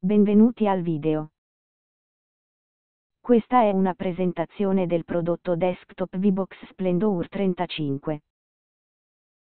Benvenuti al video. Questa è una presentazione del prodotto desktop VBox Splendor 35.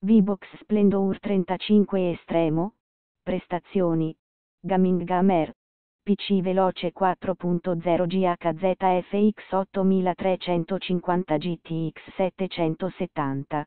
VBox Splendor 35 Estremo, prestazioni, Gaming Gamer, PC veloce 4.0 GHZ FX 8350 GTX 770.